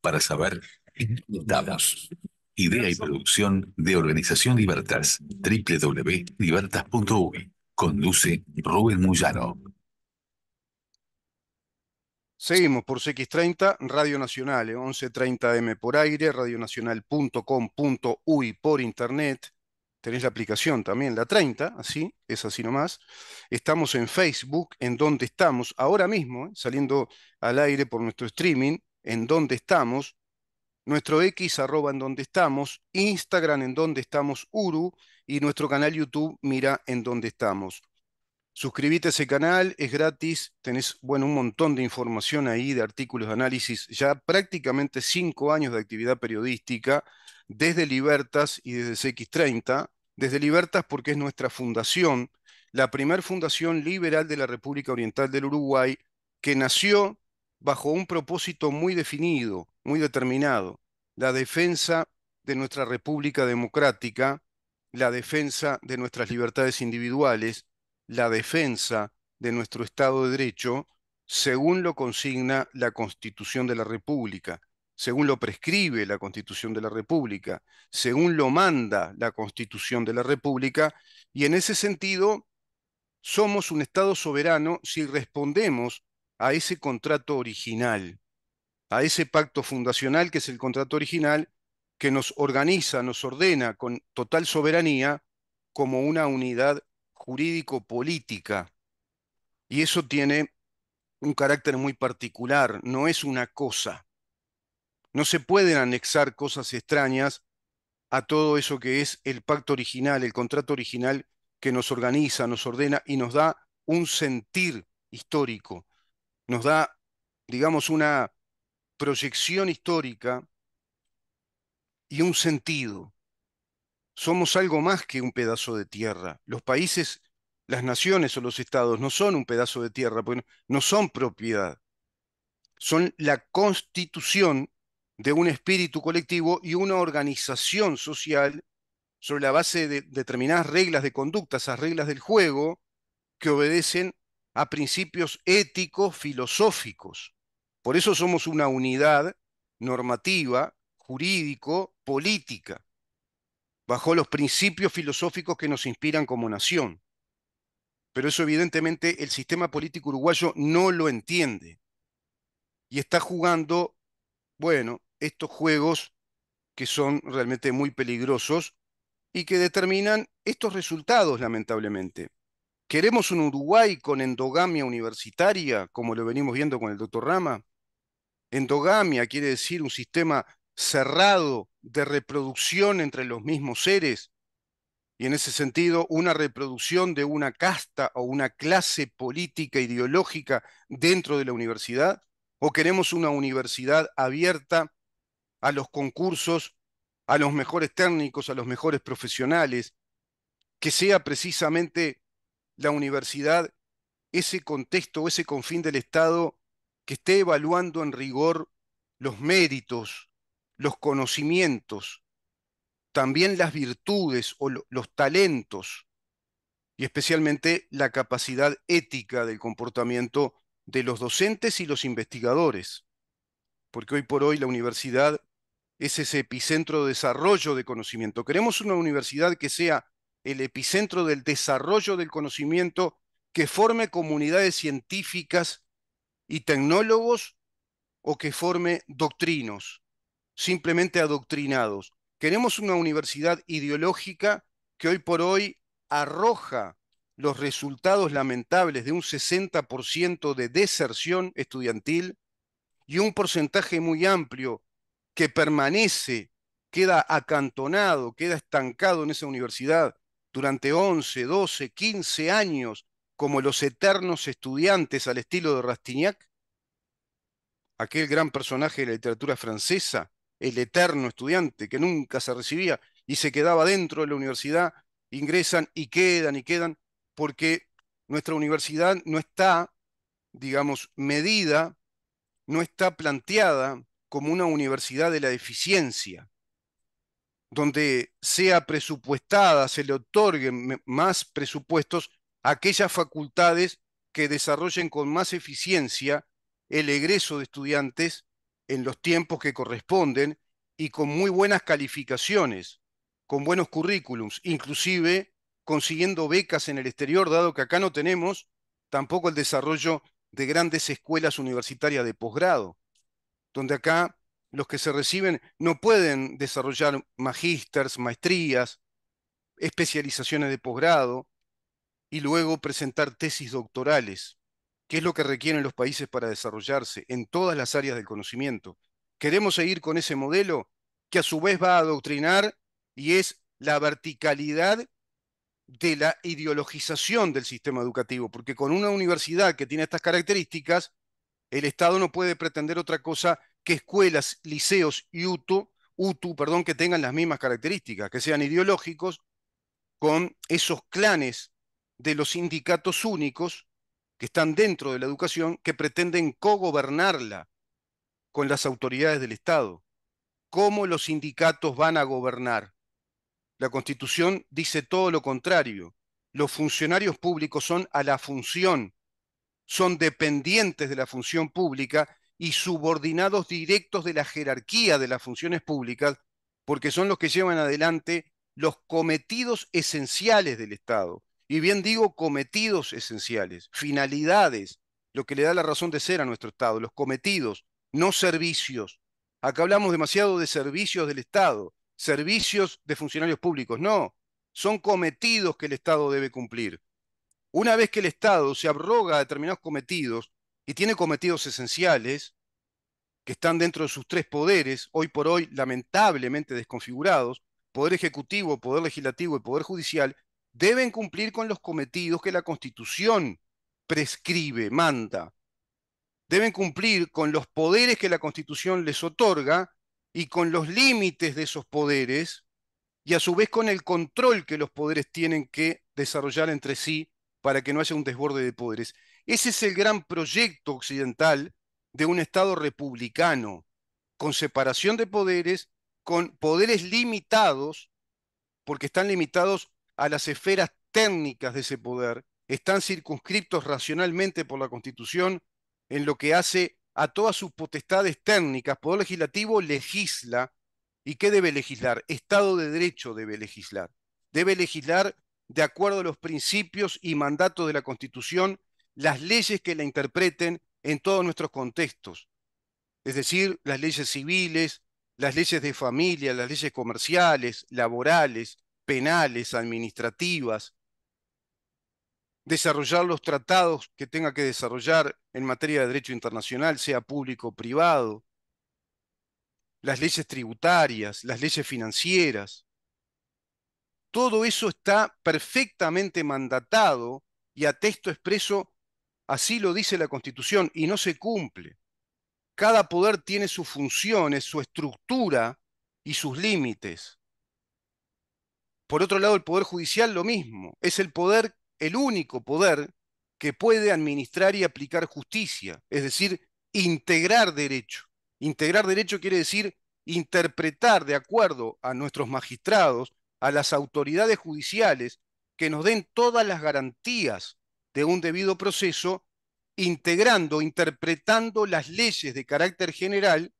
para saber qué damos. Idea y producción de Organización Libertas, www.libertas.uy. Conduce Rubén Muyano. Seguimos por X 30 Radio Nacional, 1130M eh, por aire, radionacional.com.uy por internet. Tenés la aplicación también, la 30, así, es así nomás. Estamos en Facebook, en donde estamos ahora mismo, eh, saliendo al aire por nuestro streaming, en donde estamos, nuestro X arroba en donde estamos, Instagram en donde estamos, Uru, y nuestro canal YouTube Mira en dónde estamos. Suscríbete a ese canal, es gratis, tenés bueno, un montón de información ahí, de artículos de análisis, ya prácticamente cinco años de actividad periodística desde Libertas y desde CX30, desde Libertas porque es nuestra fundación, la primer fundación liberal de la República Oriental del Uruguay, que nació bajo un propósito muy definido, muy determinado, la defensa de nuestra República Democrática, la defensa de nuestras libertades individuales, la defensa de nuestro Estado de Derecho, según lo consigna la Constitución de la República, según lo prescribe la Constitución de la República, según lo manda la Constitución de la República, y en ese sentido somos un Estado soberano si respondemos a ese contrato original, a ese pacto fundacional que es el contrato original que nos organiza, nos ordena con total soberanía como una unidad jurídico-política. Y eso tiene un carácter muy particular, no es una cosa. No se pueden anexar cosas extrañas a todo eso que es el pacto original, el contrato original que nos organiza, nos ordena y nos da un sentir histórico, nos da, digamos, una proyección histórica y un sentido. Somos algo más que un pedazo de tierra. Los países, las naciones o los estados no son un pedazo de tierra, no son propiedad. Son la constitución de un espíritu colectivo y una organización social sobre la base de determinadas reglas de conducta, esas reglas del juego que obedecen a principios éticos, filosóficos. Por eso somos una unidad normativa, jurídico, política, bajo los principios filosóficos que nos inspiran como nación. Pero eso evidentemente el sistema político uruguayo no lo entiende y está jugando, bueno, estos juegos que son realmente muy peligrosos y que determinan estos resultados, lamentablemente. ¿Queremos un Uruguay con endogamia universitaria, como lo venimos viendo con el doctor Rama? Endogamia quiere decir un sistema cerrado de reproducción entre los mismos seres, y en ese sentido una reproducción de una casta o una clase política ideológica dentro de la universidad? ¿O queremos una universidad abierta a los concursos, a los mejores técnicos, a los mejores profesionales, que sea precisamente la universidad ese contexto, ese confín del Estado que esté evaluando en rigor los méritos, los conocimientos, también las virtudes o los talentos y especialmente la capacidad ética del comportamiento de los docentes y los investigadores, porque hoy por hoy la universidad es ese epicentro de desarrollo de conocimiento. Queremos una universidad que sea el epicentro del desarrollo del conocimiento que forme comunidades científicas y tecnólogos o que forme doctrinos, simplemente adoctrinados. Queremos una universidad ideológica que hoy por hoy arroja los resultados lamentables de un 60% de deserción estudiantil y un porcentaje muy amplio que permanece, queda acantonado, queda estancado en esa universidad durante 11, 12, 15 años como los eternos estudiantes al estilo de Rastignac? Aquel gran personaje de la literatura francesa, el eterno estudiante que nunca se recibía y se quedaba dentro de la universidad, ingresan y quedan y quedan porque nuestra universidad no está, digamos, medida, no está planteada como una universidad de la eficiencia, donde sea presupuestada, se le otorguen más presupuestos a aquellas facultades que desarrollen con más eficiencia el egreso de estudiantes en los tiempos que corresponden y con muy buenas calificaciones, con buenos currículums, inclusive consiguiendo becas en el exterior, dado que acá no tenemos tampoco el desarrollo de grandes escuelas universitarias de posgrado, donde acá los que se reciben no pueden desarrollar magísters, maestrías, especializaciones de posgrado y luego presentar tesis doctorales, que es lo que requieren los países para desarrollarse en todas las áreas del conocimiento. Queremos seguir con ese modelo que a su vez va a adoctrinar y es la verticalidad de la ideologización del sistema educativo, porque con una universidad que tiene estas características, el Estado no puede pretender otra cosa que escuelas, liceos y UTU, UTU perdón, que tengan las mismas características, que sean ideológicos con esos clanes de los sindicatos únicos que están dentro de la educación, que pretenden co-gobernarla con las autoridades del Estado. ¿Cómo los sindicatos van a gobernar? La Constitución dice todo lo contrario. Los funcionarios públicos son a la función, son dependientes de la función pública y subordinados directos de la jerarquía de las funciones públicas, porque son los que llevan adelante los cometidos esenciales del Estado. Y bien digo cometidos esenciales, finalidades, lo que le da la razón de ser a nuestro Estado, los cometidos, no servicios. Acá hablamos demasiado de servicios del Estado, servicios de funcionarios públicos, no, son cometidos que el Estado debe cumplir. Una vez que el Estado se abroga a determinados cometidos, y tiene cometidos esenciales que están dentro de sus tres poderes, hoy por hoy lamentablemente desconfigurados, poder ejecutivo, poder legislativo y poder judicial, deben cumplir con los cometidos que la Constitución prescribe, manda. Deben cumplir con los poderes que la Constitución les otorga y con los límites de esos poderes y a su vez con el control que los poderes tienen que desarrollar entre sí para que no haya un desborde de poderes. Ese es el gran proyecto occidental de un Estado republicano, con separación de poderes, con poderes limitados, porque están limitados a las esferas técnicas de ese poder, están circunscriptos racionalmente por la Constitución en lo que hace a todas sus potestades técnicas. Poder legislativo legisla. ¿Y qué debe legislar? Estado de Derecho debe legislar. Debe legislar de acuerdo a los principios y mandatos de la Constitución las leyes que la interpreten en todos nuestros contextos, es decir, las leyes civiles, las leyes de familia, las leyes comerciales, laborales, penales, administrativas, desarrollar los tratados que tenga que desarrollar en materia de derecho internacional, sea público o privado, las leyes tributarias, las leyes financieras. Todo eso está perfectamente mandatado y a texto expreso Así lo dice la Constitución y no se cumple. Cada poder tiene sus funciones, su estructura y sus límites. Por otro lado, el Poder Judicial lo mismo. Es el poder, el único poder que puede administrar y aplicar justicia, es decir, integrar derecho. Integrar derecho quiere decir interpretar de acuerdo a nuestros magistrados, a las autoridades judiciales, que nos den todas las garantías de un debido proceso, integrando, interpretando las leyes de carácter general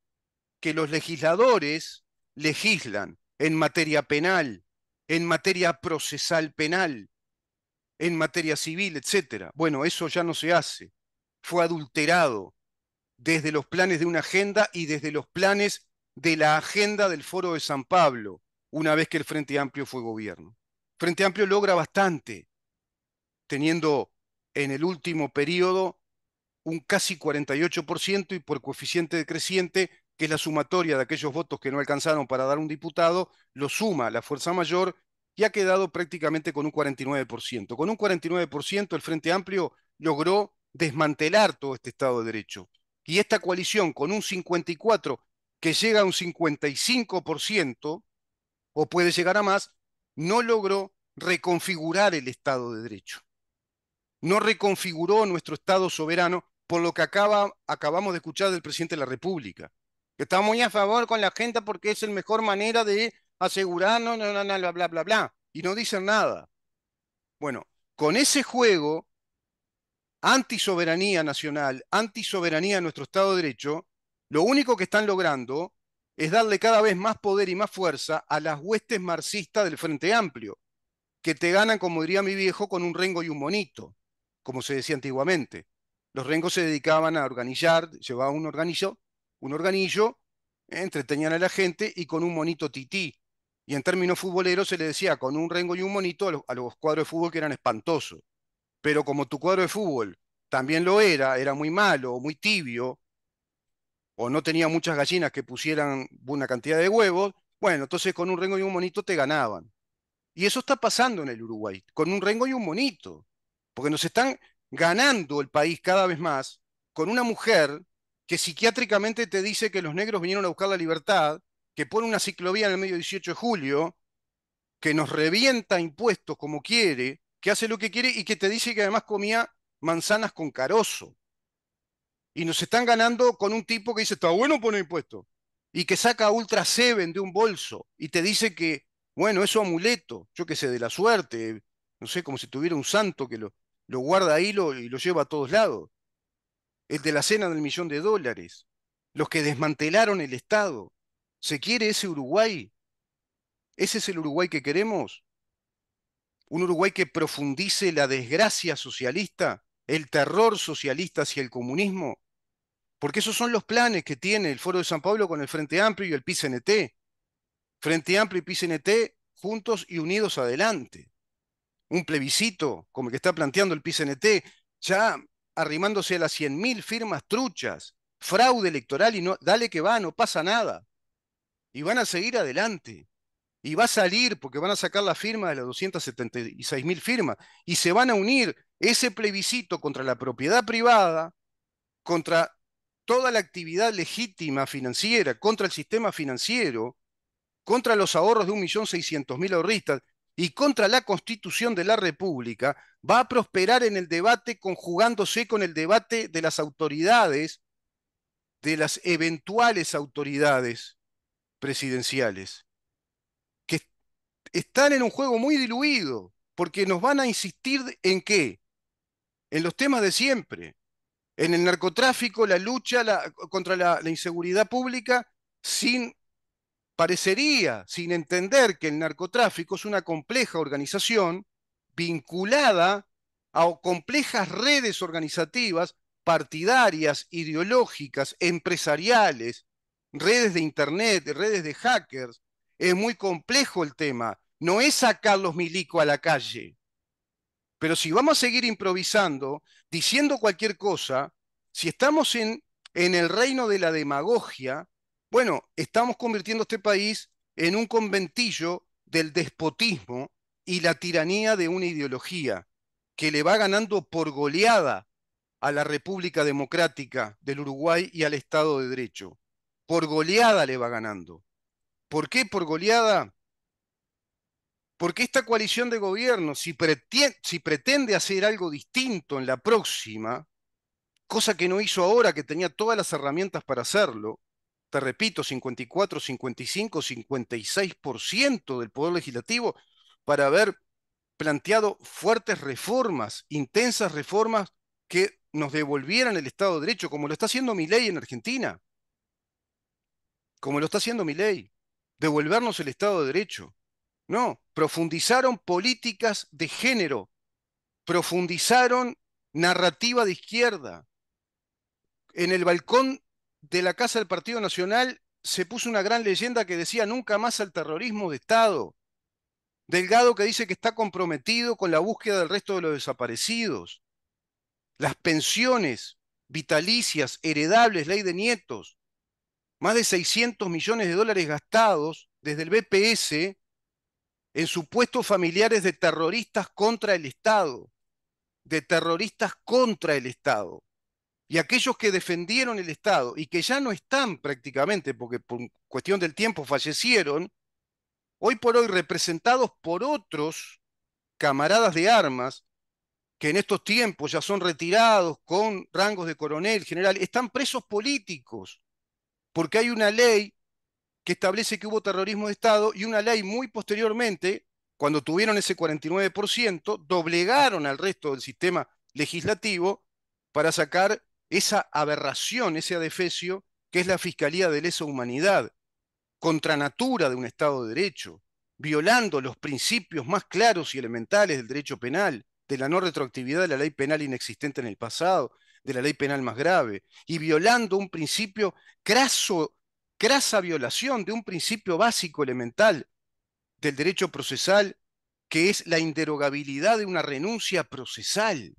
que los legisladores legislan en materia penal, en materia procesal penal, en materia civil, etc. Bueno, eso ya no se hace. Fue adulterado desde los planes de una agenda y desde los planes de la agenda del Foro de San Pablo, una vez que el Frente Amplio fue gobierno. Frente Amplio logra bastante, teniendo en el último periodo un casi 48% y por coeficiente decreciente, que es la sumatoria de aquellos votos que no alcanzaron para dar un diputado, lo suma la fuerza mayor y ha quedado prácticamente con un 49%. Con un 49% el Frente Amplio logró desmantelar todo este Estado de Derecho. Y esta coalición con un 54% que llega a un 55%, o puede llegar a más, no logró reconfigurar el Estado de Derecho no reconfiguró nuestro Estado soberano por lo que acabamos de escuchar del presidente de la República, que está muy a favor con la gente porque es la mejor manera de asegurarnos, no, no, no, bla, bla, bla, bla, y no dicen nada. Bueno, con ese juego, antisoberanía nacional, antisoberanía de nuestro Estado de Derecho, lo único que están logrando es darle cada vez más poder y más fuerza a las huestes marxistas del Frente Amplio, que te ganan, como diría mi viejo, con un rengo y un monito como se decía antiguamente. Los rengos se dedicaban a organizar, llevaban un organillo, un organillo, entretenían a la gente y con un monito tití. Y en términos futboleros se le decía con un rengo y un monito a los, cuadros de fútbol que eran espantosos. Pero como tu cuadro de fútbol también lo era, era muy malo, muy tibio, o no tenía muchas gallinas que pusieran una cantidad de huevos, bueno, entonces con un rengo y un monito te ganaban. Y eso está pasando en el Uruguay, con un rengo y un monito porque nos están ganando el país cada vez más con una mujer que psiquiátricamente te dice que los negros vinieron a buscar la libertad, que pone una ciclovía en el medio 18 de julio, que nos revienta impuestos como quiere, que hace lo que quiere y que te dice que además comía manzanas con carozo. Y nos están ganando con un tipo que dice, está bueno poner impuestos, y que saca Ultra Seven de un bolso y te dice que, bueno, es amuleto, yo qué sé, de la suerte, no sé, como si tuviera un santo que lo, lo guarda ahí y lo lleva a todos lados. El de la cena del millón de dólares, los que desmantelaron el Estado. ¿Se quiere ese Uruguay? ¿Ese es el Uruguay que queremos? ¿Un Uruguay que profundice la desgracia socialista, el terror socialista hacia el comunismo? Porque esos son los planes que tiene el Foro de San Pablo con el Frente Amplio y el PICNT. Frente Amplio y PICNT juntos y unidos adelante un plebiscito como el que está planteando el PCNT, ya arrimándose a las 100.000 firmas truchas, fraude electoral y no, dale que va, no pasa nada. Y van a seguir adelante. Y va a salir porque van a sacar la firma de las 276.000 firmas. Y se van a unir ese plebiscito contra la propiedad privada, contra toda la actividad legítima financiera, contra el sistema financiero, contra los ahorros de 1.600.000 ahorristas y contra la Constitución de la República va a prosperar en el debate conjugándose con el debate de las autoridades, de las eventuales autoridades presidenciales, que están en un juego muy diluido, porque nos van a insistir en qué? En los temas de siempre, en el narcotráfico, la lucha contra la inseguridad pública, sin parecería, sin entender que el narcotráfico es una compleja organización vinculada a complejas redes organizativas partidarias, ideológicas, empresariales, redes de Internet, redes de hackers. Es muy complejo el tema. No es sacar los milico a la calle. Pero si vamos a seguir improvisando, diciendo cualquier cosa, si estamos en, en el reino de la demagogia, bueno, estamos convirtiendo este país en un conventillo del despotismo y la tiranía de una ideología que le va ganando por goleada a la República Democrática del Uruguay y al Estado de Derecho. Por goleada le va ganando. ¿Por qué por goleada? Porque esta coalición de gobierno, si, pretende, si pretende hacer algo distinto en la próxima, cosa que no hizo ahora, que tenía todas las herramientas para hacerlo, te repito, 54, 55, 56% del Poder Legislativo para haber planteado fuertes reformas, intensas reformas que nos devolvieran el Estado de Derecho, como lo está haciendo mi ley en Argentina, como lo está haciendo mi ley, devolvernos el Estado de Derecho. No, profundizaron políticas de género, profundizaron narrativa de izquierda. En el balcón de la Casa del Partido Nacional se puso una gran leyenda que decía nunca más al terrorismo de Estado. Delgado que dice que está comprometido con la búsqueda del resto de los desaparecidos. Las pensiones vitalicias, heredables, ley de nietos. Más de 600 millones de dólares gastados desde el BPS en supuestos familiares de terroristas contra el Estado. De terroristas contra el Estado y aquellos que defendieron el Estado y que ya no están prácticamente, porque por cuestión del tiempo fallecieron, hoy por hoy representados por otros camaradas de armas que en estos tiempos ya son retirados con rangos de coronel, general, están presos políticos, porque hay una ley que establece que hubo terrorismo de Estado y una ley muy posteriormente, cuando tuvieron ese 49%, doblegaron al resto del sistema legislativo para sacar esa aberración, ese adefesio, que es la Fiscalía de Lesa Humanidad, contra natura de un Estado de Derecho, violando los principios más claros y elementales del derecho penal, de la no retroactividad de la ley penal inexistente en el pasado, de la ley penal más grave, y violando un principio craso, crasa violación de un principio básico elemental del derecho procesal, que es la inderogabilidad de una renuncia procesal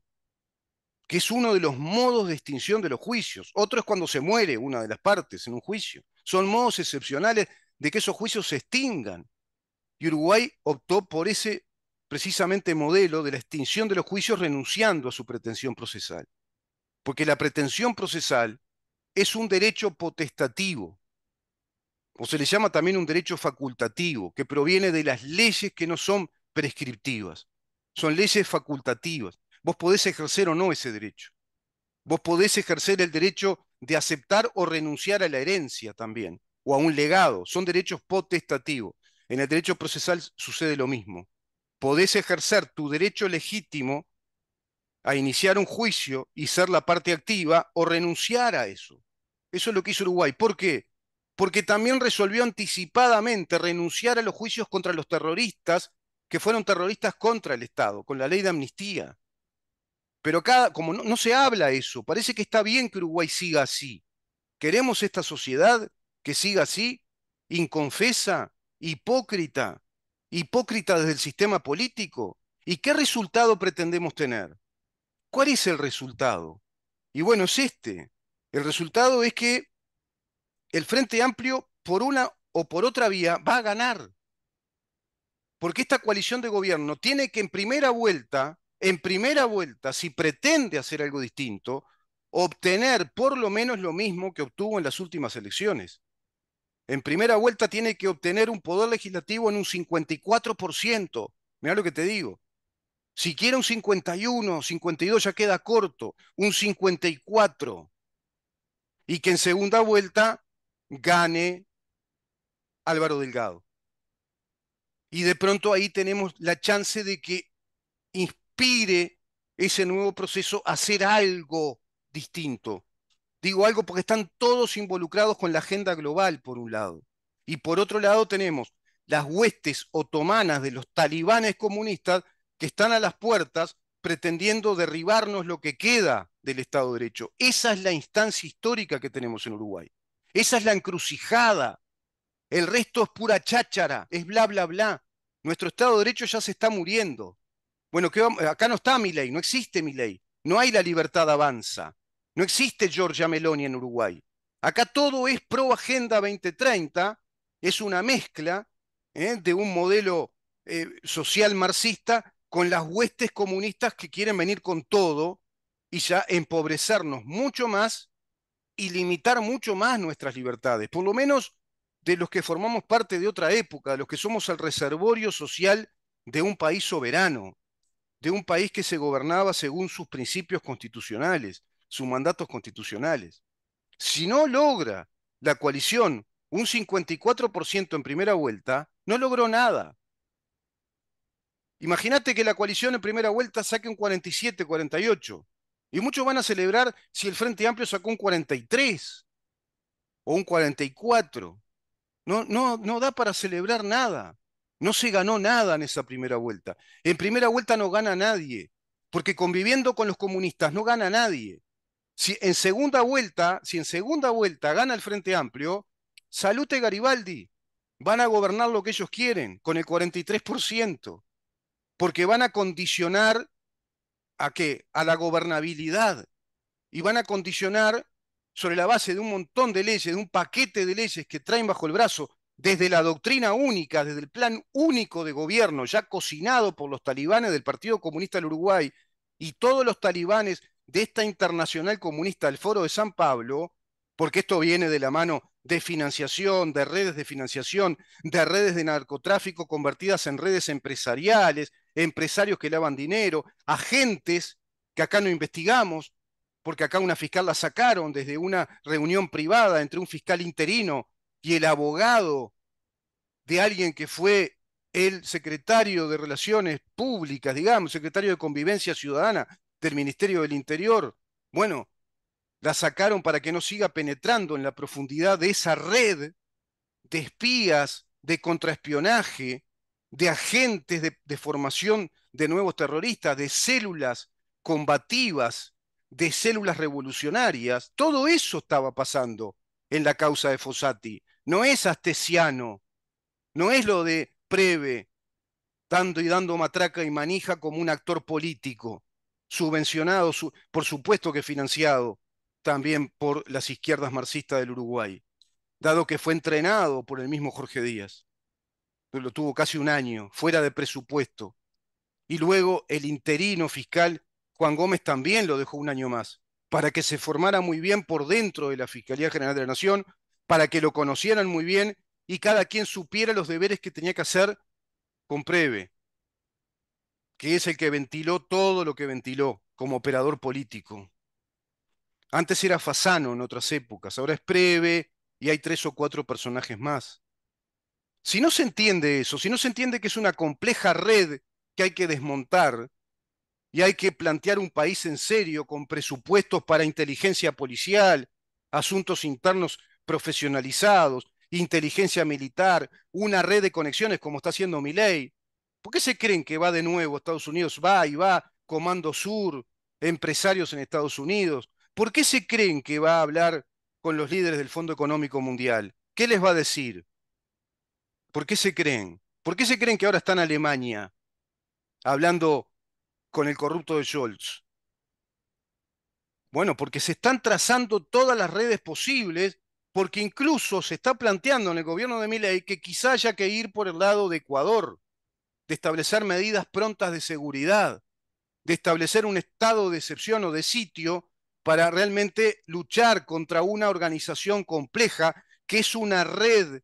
que es uno de los modos de extinción de los juicios. Otro es cuando se muere una de las partes en un juicio. Son modos excepcionales de que esos juicios se extingan. Y Uruguay optó por ese precisamente modelo de la extinción de los juicios renunciando a su pretensión procesal. Porque la pretensión procesal es un derecho potestativo, o se le llama también un derecho facultativo, que proviene de las leyes que no son prescriptivas, son leyes facultativas. Vos podés ejercer o no ese derecho. Vos podés ejercer el derecho de aceptar o renunciar a la herencia también, o a un legado. Son derechos potestativos. En el derecho procesal sucede lo mismo. Podés ejercer tu derecho legítimo a iniciar un juicio y ser la parte activa o renunciar a eso. Eso es lo que hizo Uruguay. ¿Por qué? Porque también resolvió anticipadamente renunciar a los juicios contra los terroristas que fueron terroristas contra el Estado, con la ley de amnistía. Pero cada, como no, se habla eso, parece que está bien que Uruguay siga así. ¿Queremos esta sociedad que siga así? Inconfesa, hipócrita, hipócrita desde el sistema político. ¿Y qué resultado pretendemos tener? ¿Cuál es el resultado? Y bueno, es este. El resultado es que el Frente Amplio, por una o por otra vía, va a ganar. Porque esta coalición de gobierno tiene que en primera vuelta en primera vuelta, si pretende hacer algo distinto, obtener por lo menos lo mismo que obtuvo en las últimas elecciones. En primera vuelta tiene que obtener un poder legislativo en un 54%. Mira lo que te digo. Si quiere un 51, 52 ya queda corto, un 54. Y que en segunda vuelta gane Álvaro Delgado. Y de pronto ahí tenemos la chance de que inspire ese nuevo proceso a hacer algo distinto. Digo algo porque están todos involucrados con la agenda global, por un lado. Y por otro lado tenemos las huestes otomanas de los talibanes comunistas que están a las puertas pretendiendo derribarnos lo que queda del Estado de Derecho. Esa es la instancia histórica que tenemos en Uruguay. Esa es la encrucijada. El resto es pura cháchara, es bla, bla, bla. Nuestro Estado de Derecho ya se está muriendo. Bueno, acá no está mi ley, no existe mi ley, no hay la libertad avanza, no existe Georgia Meloni en Uruguay. Acá todo es pro Agenda 2030, es una mezcla ¿eh? de un modelo eh, social marxista con las huestes comunistas que quieren venir con todo y ya empobrecernos mucho más y limitar mucho más nuestras libertades, por lo menos de los que formamos parte de otra época, de los que somos el reservorio social de un país soberano de un país que se gobernaba según sus principios constitucionales, sus mandatos constitucionales. Si no logra la coalición un 54% en primera vuelta, no logró nada. Imagínate que la coalición en primera vuelta saque un 47, 48. Y muchos van a celebrar si el Frente Amplio sacó un 43 o un 44. No, no, no da para celebrar nada. No se ganó nada en esa primera vuelta. En primera vuelta no gana nadie, porque conviviendo con los comunistas no gana nadie. Si en segunda vuelta, si en segunda vuelta gana el Frente Amplio, Salute Garibaldi, van a gobernar lo que ellos quieren, con el 43%, porque van a condicionar a qué? A la gobernabilidad. Y van a condicionar sobre la base de un montón de leyes, de un paquete de leyes que traen bajo el brazo, desde la doctrina única, desde el plan único de gobierno, ya cocinado por los talibanes del Partido Comunista del Uruguay y todos los talibanes de esta internacional comunista del Foro de San Pablo, porque esto viene de la mano de financiación, de redes de financiación, de redes de narcotráfico convertidas en redes empresariales, empresarios que lavan dinero, agentes que acá no investigamos, porque acá una fiscal la sacaron desde una reunión privada entre un fiscal interino y el abogado de alguien que fue el secretario de Relaciones Públicas, digamos, secretario de Convivencia Ciudadana del Ministerio del Interior, bueno, la sacaron para que no siga penetrando en la profundidad de esa red de espías, de contraespionaje, de agentes de, formación de nuevos terroristas, de células combativas, de células revolucionarias. Todo eso estaba pasando en la causa de Fossati no es astesiano, no es lo de Preve, tanto y dando matraca y manija como un actor político, subvencionado, por supuesto que financiado también por las izquierdas marxistas del Uruguay, dado que fue entrenado por el mismo Jorge Díaz. Lo tuvo casi un año, fuera de presupuesto. Y luego el interino fiscal Juan Gómez también lo dejó un año más, para que se formara muy bien por dentro de la Fiscalía General de la Nación, para que lo conocieran muy bien y cada quien supiera los deberes que tenía que hacer con Preve, que es el que ventiló todo lo que ventiló como operador político. Antes era Fasano en otras épocas, ahora es Preve y hay tres o cuatro personajes más. Si no se entiende eso, si no se entiende que es una compleja red que hay que desmontar y hay que plantear un país en serio con presupuestos para inteligencia policial, asuntos internos profesionalizados, inteligencia militar, una red de conexiones como está haciendo Milley, ¿Por qué se creen que va de nuevo Estados Unidos? Va y va, Comando Sur, empresarios en Estados Unidos. ¿Por qué se creen que va a hablar con los líderes del Fondo Económico Mundial? ¿Qué les va a decir? ¿Por qué se creen? ¿Por qué se creen que ahora está en Alemania hablando con el corrupto de Scholz? Bueno, porque se están trazando todas las redes posibles porque incluso se está planteando en el gobierno de Milei que quizá haya que ir por el lado de Ecuador, de establecer medidas prontas de seguridad, de establecer un estado de excepción o de sitio para realmente luchar contra una organización compleja que es una red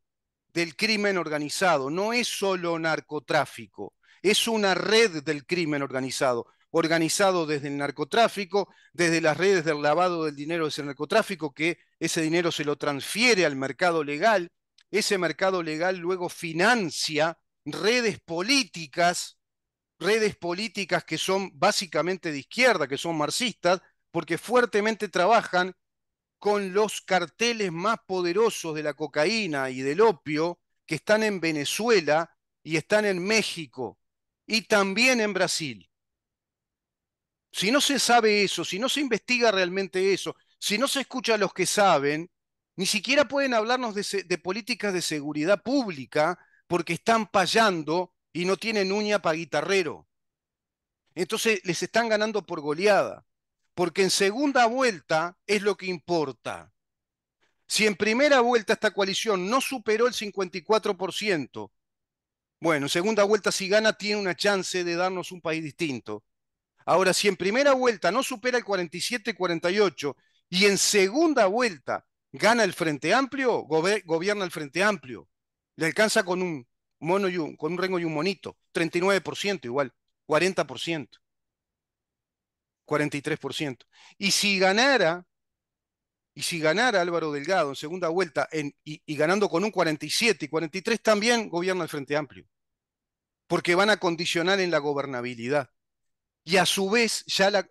del crimen organizado, no es solo narcotráfico, es una red del crimen organizado organizado desde el narcotráfico, desde las redes del lavado del dinero de el narcotráfico, que ese dinero se lo transfiere al mercado legal, ese mercado legal luego financia redes políticas, redes políticas que son básicamente de izquierda, que son marxistas, porque fuertemente trabajan con los carteles más poderosos de la cocaína y del opio que están en Venezuela y están en México y también en Brasil. Si no se sabe eso, si no se investiga realmente eso, si no se escucha a los que saben, ni siquiera pueden hablarnos de, políticas de seguridad pública porque están payando y no tienen uña para guitarrero. Entonces les están ganando por goleada, porque en segunda vuelta es lo que importa. Si en primera vuelta esta coalición no superó el 54%, bueno, en segunda vuelta si gana tiene una chance de darnos un país distinto. Ahora, si en primera vuelta no supera el 47-48 y en segunda vuelta gana el Frente Amplio, gobierna el Frente Amplio. Le alcanza con un mono y un, con un rengo y un monito. 39% igual, 40%. 43%. Y si ganara, y si ganara Álvaro Delgado en segunda vuelta y, y ganando con un 47 y 43 también gobierna el Frente Amplio. Porque van a condicionar en la gobernabilidad y a su vez ya la,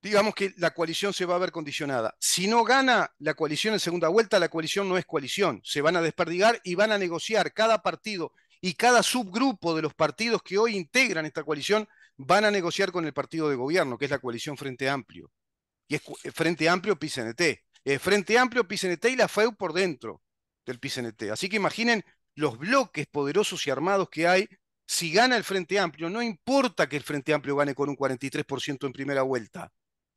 digamos que la coalición se va a ver condicionada. Si no gana la coalición en segunda vuelta, la coalición no es coalición, se van a desperdigar y van a negociar cada partido y cada subgrupo de los partidos que hoy integran esta coalición van a negociar con el partido de gobierno, que es la coalición Frente Amplio. Y es eh, Frente Amplio PCNT. Frente Amplio PCNT y la FEU por dentro del PCNT. Así que imaginen los bloques poderosos y armados que hay si gana el Frente Amplio, no importa que el Frente Amplio gane con un 43% en primera vuelta.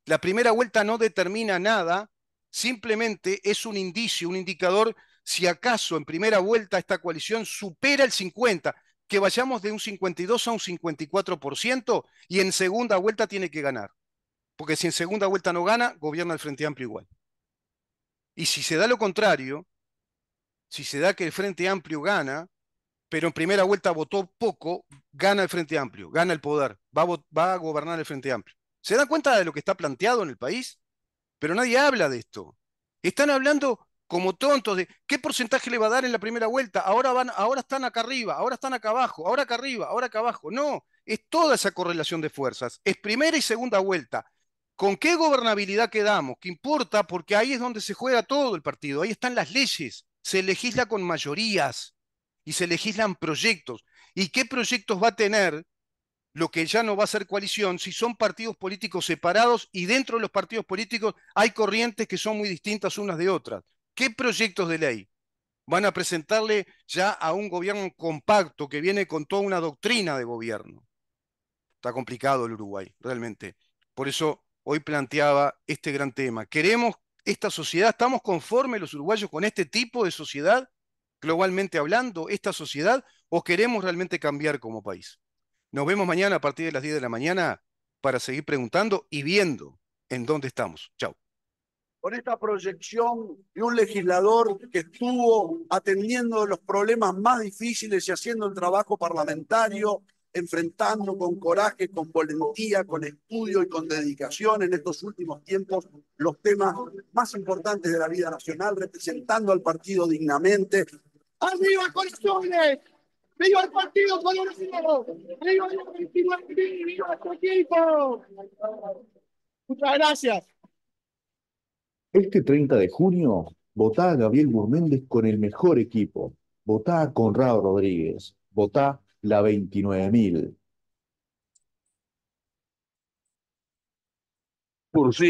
La primera vuelta no determina nada, simplemente es un indicio, un indicador, si acaso en primera vuelta esta coalición supera el 50, que vayamos de un 52 a un 54% y en segunda vuelta tiene que ganar. Porque si en segunda vuelta no gana, gobierna el Frente Amplio igual. Y si se da lo contrario, si se da que el Frente Amplio gana, pero en primera vuelta votó poco, gana el Frente Amplio, gana el poder, va a, gobernar el Frente Amplio. ¿Se dan cuenta de lo que está planteado en el país? Pero nadie habla de esto. Están hablando como tontos de qué porcentaje le va a dar en la primera vuelta, ahora, van, ahora están acá arriba, ahora están acá abajo, ahora acá arriba, ahora acá abajo. No, es toda esa correlación de fuerzas, es primera y segunda vuelta. ¿Con qué gobernabilidad quedamos? ¿Qué importa? Porque ahí es donde se juega todo el partido, ahí están las leyes, se legisla con mayorías y se legislan proyectos. ¿Y qué proyectos va a tener lo que ya no va a ser coalición si son partidos políticos separados y dentro de los partidos políticos hay corrientes que son muy distintas unas de otras? ¿Qué proyectos de ley van a presentarle ya a un gobierno compacto que viene con toda una doctrina de gobierno? Está complicado el Uruguay, realmente. Por eso hoy planteaba este gran tema. ¿Queremos esta sociedad? ¿Estamos conformes los uruguayos con este tipo de sociedad? globalmente hablando, esta sociedad, o queremos realmente cambiar como país? Nos vemos mañana a partir de las 10 de la mañana para seguir preguntando y viendo en dónde estamos. Chao. Con esta proyección de un legislador que estuvo atendiendo los problemas más difíciles y haciendo el trabajo parlamentario, enfrentando con coraje, con voluntad, con estudio y con dedicación en estos últimos tiempos los temas más importantes de la vida nacional, representando al partido dignamente, ¡Arriba, corazones! ¡Viva el partido colorado! ¡Viva el partido ¡Viva tu equipo! Muchas gracias. Este 30 de junio, votá a Gabriel Burméndez con el mejor equipo. Votá a Conrado Rodríguez. Votá la 29000. Por sí.